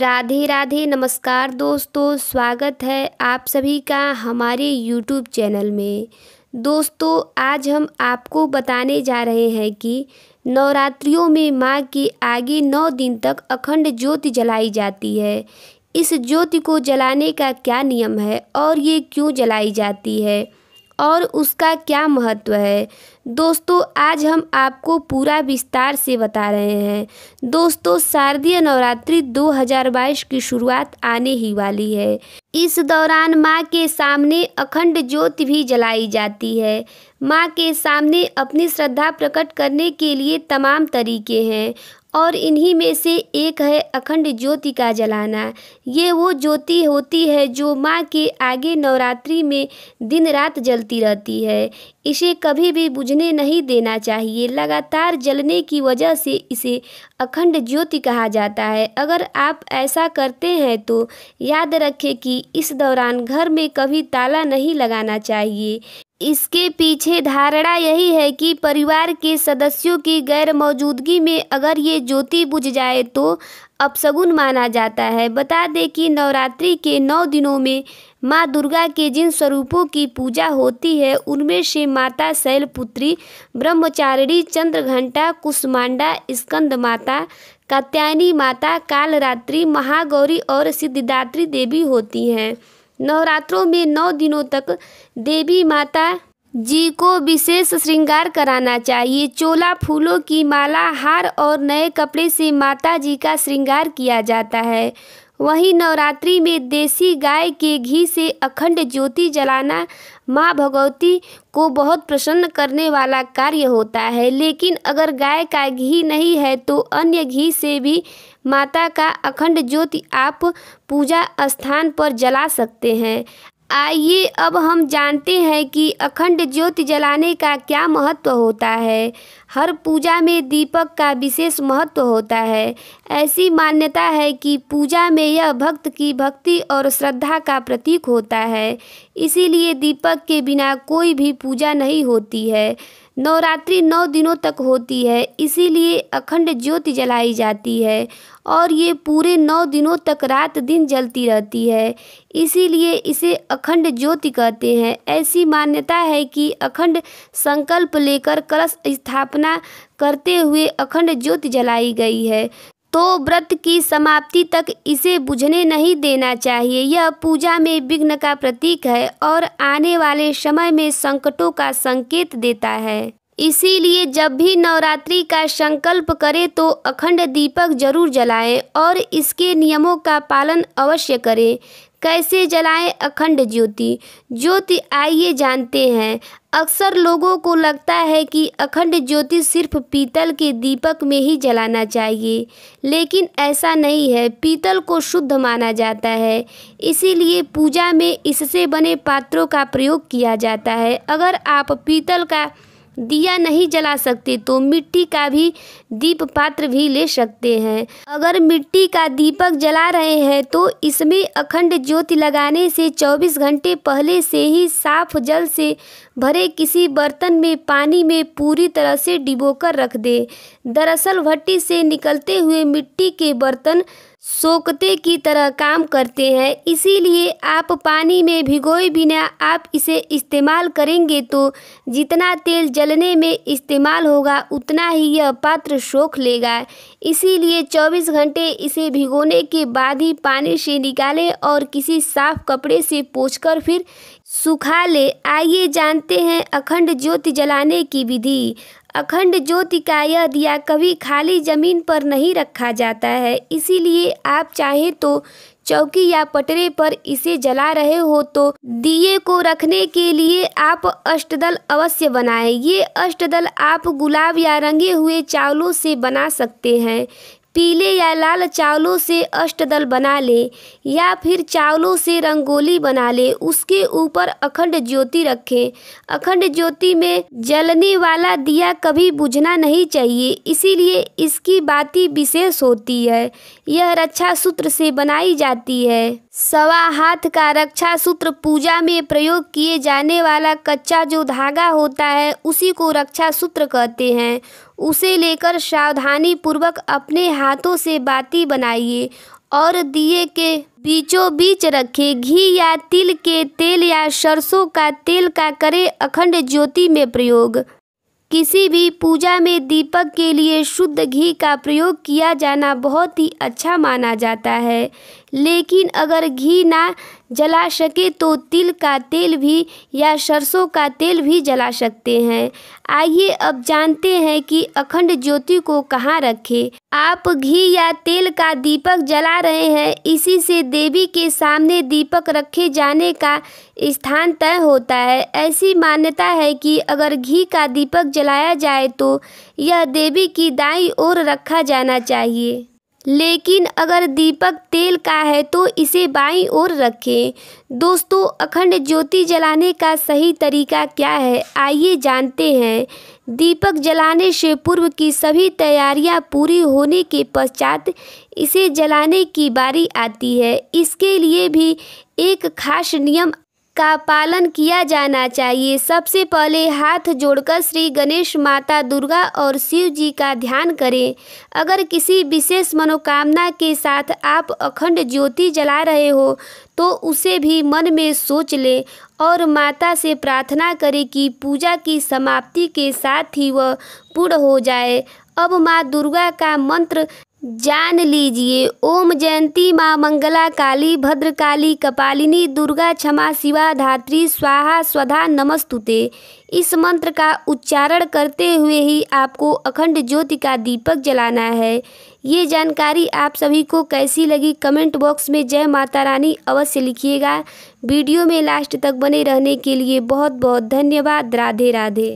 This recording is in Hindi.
राधे राधे नमस्कार दोस्तों स्वागत है आप सभी का हमारे यूट्यूब चैनल में दोस्तों आज हम आपको बताने जा रहे हैं कि नवरात्रियों में माँ के आगे नौ दिन तक अखंड ज्योति जलाई जाती है इस ज्योति को जलाने का क्या नियम है और ये क्यों जलाई जाती है और उसका क्या महत्व है दोस्तों आज हम आपको पूरा विस्तार से बता रहे हैं दोस्तों शारदीय नवरात्रि 2022 की शुरुआत आने ही वाली है इस दौरान माँ के सामने अखंड ज्योति भी जलाई जाती है माँ के सामने अपनी श्रद्धा प्रकट करने के लिए तमाम तरीके हैं और इन्हीं में से एक है अखंड ज्योति का जलाना ये वो ज्योति होती है जो माँ के आगे नवरात्रि में दिन रात जलती रहती है इसे कभी भी बुझने नहीं देना चाहिए लगातार जलने की वजह से इसे अखंड ज्योति कहा जाता है अगर आप ऐसा करते हैं तो याद रखें कि इस दौरान घर में कभी ताला नहीं लगाना चाहिए इसके पीछे धारणा यही है कि परिवार के सदस्यों की गैरमौजूदगी में अगर ये ज्योति बुझ जाए तो अपसगुन माना जाता है बता दें कि नवरात्रि के नौ दिनों में माँ दुर्गा के जिन स्वरूपों की पूजा होती है उनमें से माता शैलपुत्री ब्रह्मचारिणी चंद्रघंटा कुष्मांडा स्कंद माता कात्यायनी माता कालरात्रि महागौरी और सिद्धिदात्री देवी होती हैं नवरात्रों में नौ दिनों तक देवी माता जी को विशेष श्रृंगार कराना चाहिए चोला फूलों की माला हार और नए कपड़े से माता जी का श्रृंगार किया जाता है वहीं नवरात्रि में देसी गाय के घी से अखंड ज्योति जलाना माँ भगवती को बहुत प्रसन्न करने वाला कार्य होता है लेकिन अगर गाय का घी नहीं है तो अन्य घी से भी माता का अखंड ज्योति आप पूजा स्थान पर जला सकते हैं आइए अब हम जानते हैं कि अखंड ज्योति जलाने का क्या महत्व होता है हर पूजा में दीपक का विशेष महत्व होता है ऐसी मान्यता है कि पूजा में यह भक्त की भक्ति और श्रद्धा का प्रतीक होता है इसीलिए दीपक के बिना कोई भी पूजा नहीं होती है नवरात्रि नौ दिनों तक होती है इसीलिए अखंड ज्योति जलाई जाती है और ये पूरे नौ दिनों तक रात दिन जलती रहती है इसीलिए इसे अखंड ज्योति कहते हैं ऐसी मान्यता है कि अखंड संकल्प लेकर कलश स्थापना करते हुए अखंड ज्योति जलाई गई है तो व्रत की समाप्ति तक इसे बुझने नहीं देना चाहिए यह पूजा में विघ्न का प्रतीक है और आने वाले समय में संकटों का संकेत देता है इसीलिए जब भी नवरात्रि का संकल्प करें तो अखंड दीपक जरूर जलाएं और इसके नियमों का पालन अवश्य करें कैसे जलाएं अखंड ज्योति ज्योति आइए जानते हैं अक्सर लोगों को लगता है कि अखंड ज्योति सिर्फ पीतल के दीपक में ही जलाना चाहिए लेकिन ऐसा नहीं है पीतल को शुद्ध माना जाता है इसीलिए पूजा में इससे बने पात्रों का प्रयोग किया जाता है अगर आप पीतल का दिया नहीं जला सकते तो मिट्टी का भी दीप पात्र भी ले सकते हैं अगर मिट्टी का दीपक जला रहे हैं तो इसमें अखंड ज्योति लगाने से 24 घंटे पहले से ही साफ जल से भरे किसी बर्तन में पानी में पूरी तरह से डिबोकर रख दे दरअसल भट्टी से निकलते हुए मिट्टी के बर्तन सोकते की तरह काम करते हैं इसीलिए आप पानी में भिगोए बिना आप इसे इस्तेमाल करेंगे तो जितना तेल जलने में इस्तेमाल होगा उतना ही यह पात्र सोख लेगा इसीलिए 24 घंटे इसे भिगोने के बाद ही पानी से निकालें और किसी साफ कपड़े से पोछकर फिर सुखा ले आइए जानते हैं अखंड ज्योति जलाने की विधि अखंड ज्योति का यह दिया कभी खाली जमीन पर नहीं रखा जाता है इसीलिए आप चाहें तो चौकी या पटरे पर इसे जला रहे हो तो दिए को रखने के लिए आप अष्टदल अवश्य बनाएं ये अष्टदल आप गुलाब या रंगे हुए चावलों से बना सकते हैं पीले या लाल चावलों से अष्टदल बना ले या फिर चावलों से रंगोली बना ले उसके ऊपर अखंड ज्योति रखें अखंड ज्योति में जलने वाला दिया कभी बुझना नहीं चाहिए इसीलिए इसकी बाती विशेष होती है यह रक्षा सूत्र से बनाई जाती है सवा हाथ का रक्षा सूत्र पूजा में प्रयोग किए जाने वाला कच्चा जो धागा होता है उसी को रक्षा सूत्र कहते हैं उसे लेकर सावधानी पूर्वक अपने हाथों से बाती बनाइए और दिए के बीचों बीच रखें घी या तिल के तेल या सरसों का तेल का करें अखंड ज्योति में प्रयोग किसी भी पूजा में दीपक के लिए शुद्ध घी का प्रयोग किया जाना बहुत ही अच्छा माना जाता है लेकिन अगर घी ना जला सके तो तिल का तेल भी या सरसों का तेल भी जला सकते हैं आइए अब जानते हैं कि अखंड ज्योति को कहाँ रखें आप घी या तेल का दीपक जला रहे हैं इसी से देवी के सामने दीपक रखे जाने का स्थान तय होता है ऐसी मान्यता है कि अगर घी का दीपक जलाया जाए तो यह देवी की दाई ओर रखा जाना चाहिए लेकिन अगर दीपक तेल का है तो इसे बाईं ओर रखें दोस्तों अखंड ज्योति जलाने का सही तरीका क्या है आइए जानते हैं दीपक जलाने से पूर्व की सभी तैयारियां पूरी होने के पश्चात इसे जलाने की बारी आती है इसके लिए भी एक खास नियम का पालन किया जाना चाहिए सबसे पहले हाथ जोड़कर श्री गणेश माता दुर्गा और शिव जी का ध्यान करें अगर किसी विशेष मनोकामना के साथ आप अखंड ज्योति जला रहे हो तो उसे भी मन में सोच लें और माता से प्रार्थना करें कि पूजा की समाप्ति के साथ ही वह पूर्ण हो जाए अब माँ दुर्गा का मंत्र जान लीजिए ओम जयंती माँ मंगला काली भद्रकाली कपालिनी दुर्गा क्षमा शिवा धात्री स्वाहा स्वधा नमस्तुते इस मंत्र का उच्चारण करते हुए ही आपको अखंड ज्योति का दीपक जलाना है ये जानकारी आप सभी को कैसी लगी कमेंट बॉक्स में जय माता रानी अवश्य लिखिएगा वीडियो में लास्ट तक बने रहने के लिए बहुत बहुत धन्यवाद राधे राधे